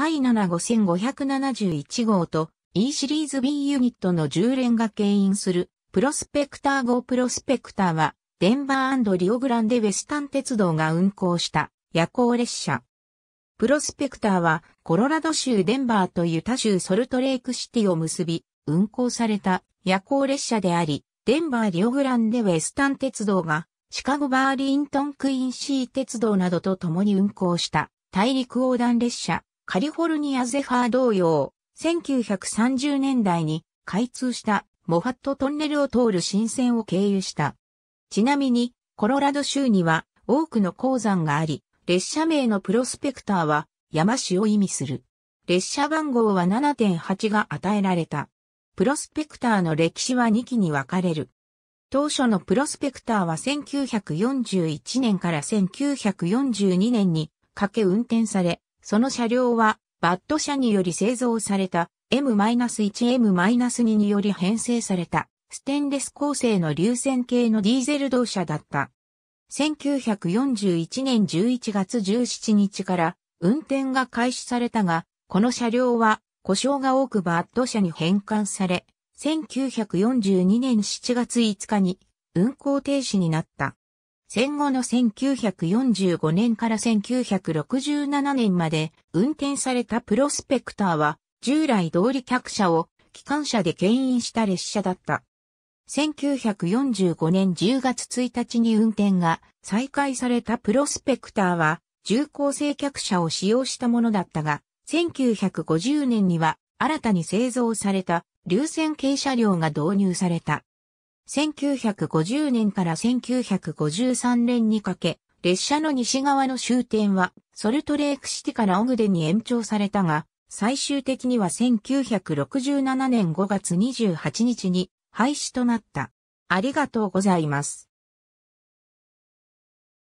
海75571号と E シリーズ B ユニットの10連が牽引するプロスペクター号プロスペクターはデンバーリオグランデウェスタン鉄道が運行した夜行列車。プロスペクターはコロラド州デンバーとユタ州ソルトレイクシティを結び運行された夜行列車であり、デンバーリオグランデウェスタン鉄道がシカゴバーリントンクインシー鉄道などと共に運行した大陸横断列車カリフォルニアゼファー同様、1930年代に開通したモファットトンネルを通る新線を経由した。ちなみに、コロラド州には多くの鉱山があり、列車名のプロスペクターは山市を意味する。列車番号は7.8が与えられた。プロスペクターの歴史は2期に分かれる。当初のプロスペクターは1941年から1942年にかけ運転され、その車両は、バッド車により製造された M-1M-2 により編成されたステンレス構成の流線形のディーゼル動車だった。1941年11月17日から運転が開始されたが、この車両は故障が多くバッド車に変換され、1942年7月5日に運行停止になった。戦後の1945年から1967年まで運転されたプロスペクターは従来通り客車を機関車で牽引した列車だった。1945年10月1日に運転が再開されたプロスペクターは重厚性客車を使用したものだったが、1950年には新たに製造された流線形車両が導入された。1950年から1953年にかけ、列車の西側の終点は、ソルトレークシティからオグデに延長されたが、最終的には1967年5月28日に廃止となった。ありがとうございます。